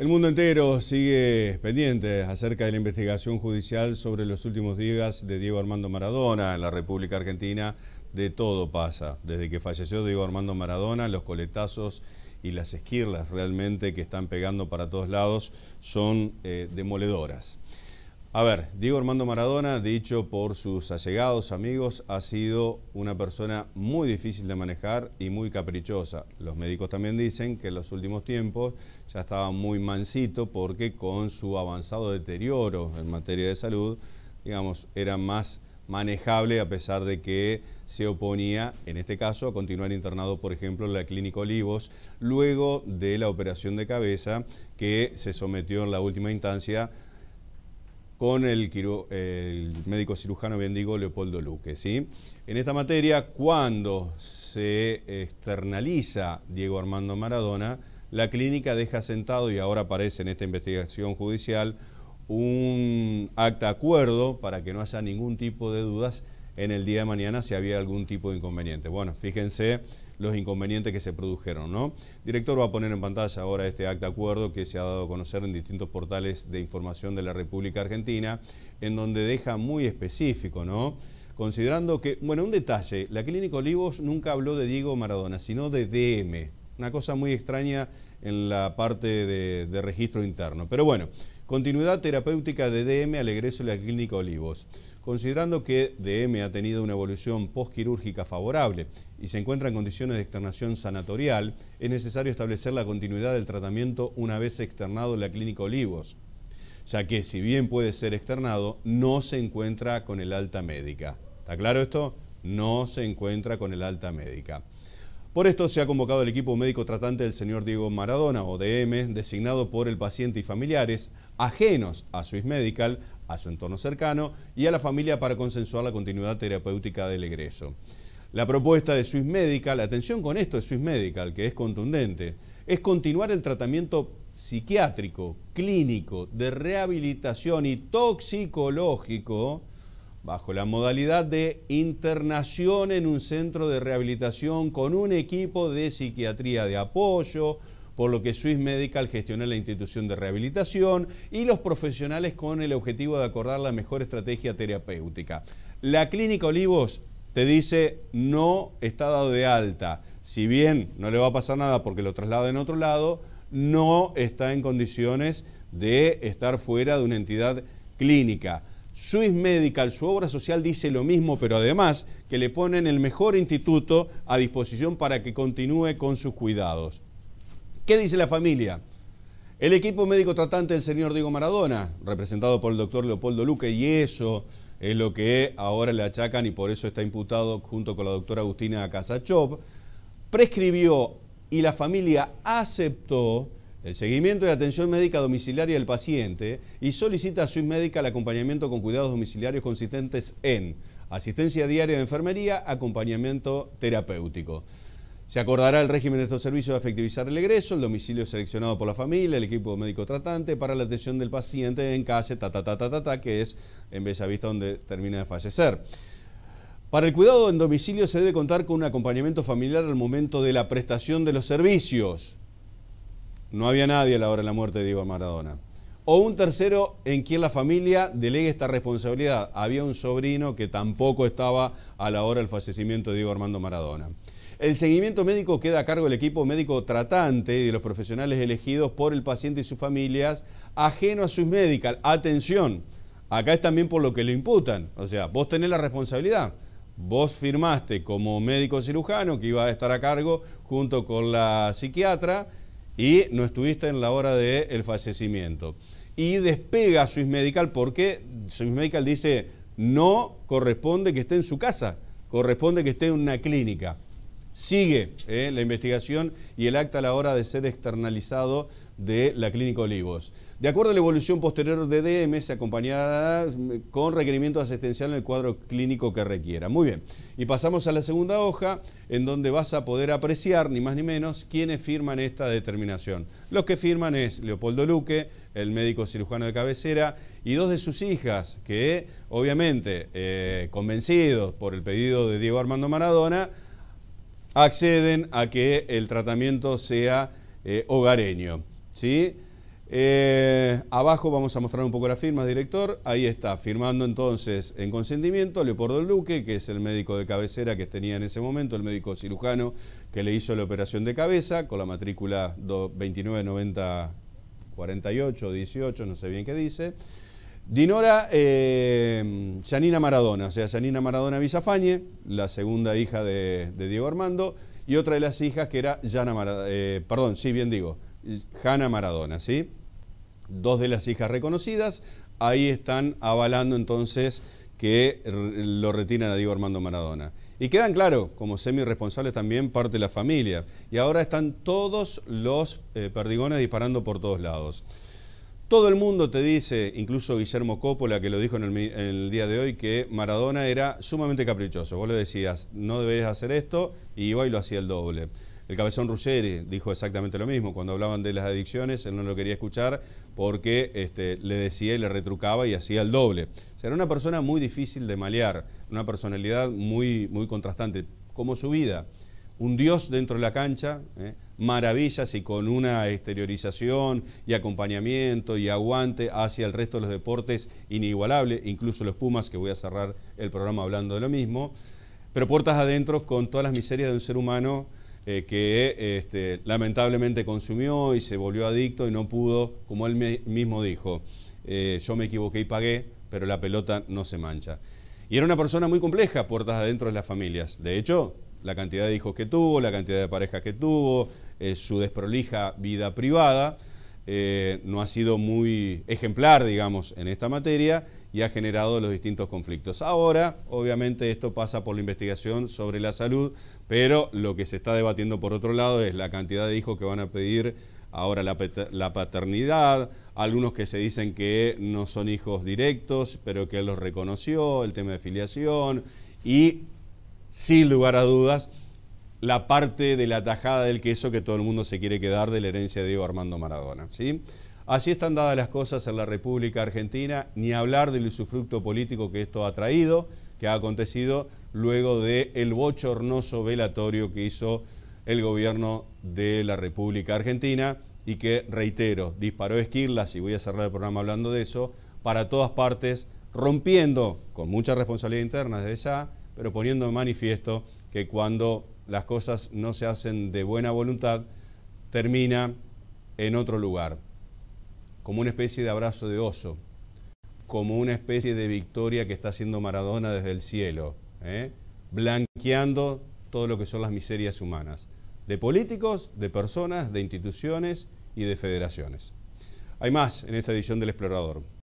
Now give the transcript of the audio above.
El mundo entero sigue pendiente acerca de la investigación judicial sobre los últimos días de Diego Armando Maradona en la República Argentina. De todo pasa, desde que falleció Diego Armando Maradona, los coletazos y las esquirlas realmente que están pegando para todos lados son eh, demoledoras. A ver, Diego Armando Maradona, dicho por sus allegados amigos, ha sido una persona muy difícil de manejar y muy caprichosa. Los médicos también dicen que en los últimos tiempos ya estaba muy mansito porque con su avanzado deterioro en materia de salud, digamos, era más manejable a pesar de que se oponía, en este caso, a continuar internado, por ejemplo, en la Clínica Olivos, luego de la operación de cabeza que se sometió en la última instancia con el, médico cirujano bendigo Leopoldo Luque. ¿sí? En esta materia, cuando se externaliza Diego Armando Maradona, la clínica deja sentado y ahora aparece en esta investigación judicial un acta acuerdo para que no haya ningún tipo de dudas en el día de mañana si había algún tipo de inconveniente. Bueno, fíjense los inconvenientes que se produjeron, ¿no? director va a poner en pantalla ahora este acta de acuerdo que se ha dado a conocer en distintos portales de información de la República Argentina, en donde deja muy específico, ¿no? Considerando que, bueno, un detalle, la Clínica Olivos nunca habló de Diego Maradona, sino de DM, una cosa muy extraña en la parte de, registro interno. Pero bueno, continuidad terapéutica de DM al egreso de la Clínica Olivos. Considerando que DM ha tenido una evolución postquirúrgica favorable y se encuentra en condiciones de externación sanatorial, es necesario establecer la continuidad del tratamiento una vez externado en la Clínica Olivos, ya que si bien puede ser externado, no se encuentra con el alta médica. ¿Está claro esto? No se encuentra con el alta médica. Por esto se ha convocado el equipo médico tratante del señor Diego Maradona, ODM, designado por el paciente y familiares, ajenos a Swiss Medical, a su entorno cercano y a la familia para consensuar la continuidad terapéutica del egreso. La propuesta de Swiss Medical, atención con esto de Swiss Medical, que es contundente, es continuar el tratamiento psiquiátrico, clínico, de rehabilitación y toxicológico bajo la modalidad de internación en un centro de rehabilitación con un equipo de psiquiatría de apoyo, por lo que Swiss Medical gestiona la institución de rehabilitación y los profesionales con el objetivo de acordar la mejor estrategia terapéutica. La clínica Olivos te dice no está dado de alta, si bien no le va a pasar nada porque lo traslada en otro lado, no está en condiciones de estar fuera de una entidad clínica. Swiss Medical, su obra social dice lo mismo, pero además que le ponen el mejor instituto a disposición para que continúe con sus cuidados. ¿Qué dice la familia? El equipo médico tratante del señor Diego Maradona, representado por el doctor Leopoldo Luque, y eso es lo que ahora le achacan y por eso está imputado junto con la doctora Agustina Casachop, prescribió y la familia aceptó el seguimiento y atención médica domiciliaria del paciente y solicita a su médica el acompañamiento con cuidados domiciliarios consistentes en asistencia diaria de enfermería, acompañamiento terapéutico. Se acordará el régimen de estos servicios de efectivizar el egreso, el domicilio seleccionado por la familia, el equipo médico tratante para la atención del paciente en casa, ta, ta, ta, ta, ta, que es en vista donde termina de fallecer. Para el cuidado en domicilio se debe contar con un acompañamiento familiar al momento de la prestación de los servicios. No había nadie a la hora de la muerte de Diego Maradona. O un tercero en quien la familia delegue esta responsabilidad. Había un sobrino que tampoco estaba a la hora del fallecimiento de Diego Armando Maradona. El seguimiento médico queda a cargo del equipo médico tratante y de los profesionales elegidos por el paciente y sus familias, ajeno a sus médicas. Atención, acá es también por lo que le imputan. O sea, vos tenés la responsabilidad. Vos firmaste como médico cirujano que iba a estar a cargo junto con la psiquiatra y no estuviste en la hora del el fallecimiento. Y despega a Swiss Medical porque Swiss Medical dice no corresponde que esté en su casa, corresponde que esté en una clínica. Sigue eh, la investigación y el acta a la hora de ser externalizado de la Clínica Olivos. De acuerdo a la evolución posterior de DMS acompañada con requerimiento asistencial en el cuadro clínico que requiera. Muy bien, y pasamos a la segunda hoja en donde vas a poder apreciar, ni más ni menos, quiénes firman esta determinación. Los que firman es Leopoldo Luque, el médico cirujano de cabecera, y dos de sus hijas, que obviamente, eh, convencidos por el pedido de Diego Armando Maradona, acceden a que el tratamiento sea eh, hogareño. ¿sí? Eh, abajo vamos a mostrar un poco las firmas, director. Ahí está, firmando entonces en consentimiento Leopoldo Luque, que es el médico de cabecera que tenía en ese momento, el médico cirujano que le hizo la operación de cabeza con la matrícula 299048, 18, no sé bien qué dice. Dinora eh, Yanina Janina Maradona, o sea, Yanina Maradona Bisafañe, la segunda hija de, Diego Armando, y otra de las hijas que era Yana Maradona, eh, perdón, sí, bien digo, Hanna Maradona, ¿sí? Dos de las hijas reconocidas, ahí están avalando entonces que lo retiran a Diego Armando Maradona. Y quedan, claro, como semi-responsables también parte de la familia. Y ahora están todos los eh, perdigones disparando por todos lados. Todo el mundo te dice, incluso Guillermo Coppola, que lo dijo en el, día de hoy, que Maradona era sumamente caprichoso. Vos le decías, no deberías hacer esto, y iba y lo hacía el doble. El cabezón Ruggeri dijo exactamente lo mismo. Cuando hablaban de las adicciones, él no lo quería escuchar porque este, le decía y le retrucaba y hacía el doble. O sea, era una persona muy difícil de malear, una personalidad muy, muy contrastante, como su vida. Un dios dentro de la cancha, ¿eh? maravillas y con una exteriorización y acompañamiento y aguante hacia el resto de los deportes inigualable, incluso los Pumas, que voy a cerrar el programa hablando de lo mismo, pero puertas adentro con todas las miserias de un ser humano eh, que este, lamentablemente consumió y se volvió adicto y no pudo, como él mismo dijo, eh, yo me equivoqué y pagué, pero la pelota no se mancha. Y era una persona muy compleja, puertas adentro de las familias. De hecho, la cantidad de hijos que tuvo, la cantidad de parejas que tuvo, eh, su desprolija vida privada, eh, no ha sido muy ejemplar, digamos, en esta materia y ha generado los distintos conflictos. Ahora, obviamente, esto pasa por la investigación sobre la salud, pero lo que se está debatiendo por otro lado es la cantidad de hijos que van a pedir ahora la paternidad, algunos que se dicen que no son hijos directos, pero que él los reconoció, el tema de filiación y, sin lugar a dudas, la parte de la tajada del queso que todo el mundo se quiere quedar de la herencia de Diego Armando Maradona. ¿sí? Así están dadas las cosas en la República Argentina, ni hablar del usufructo político que esto ha traído, que ha acontecido luego del bochornoso velatorio que hizo el gobierno de la República Argentina y que, reitero, disparó esquirlas, y voy a cerrar el programa hablando de eso, para todas partes, rompiendo, con mucha responsabilidad interna desde esa, pero poniendo en manifiesto que cuando las cosas no se hacen de buena voluntad, termina en otro lugar, como una especie de abrazo de oso, como una especie de victoria que está haciendo Maradona desde el cielo, ¿eh? blanqueando todo lo que son las miserias humanas, de políticos, de personas, de instituciones y de federaciones. Hay más en esta edición del Explorador.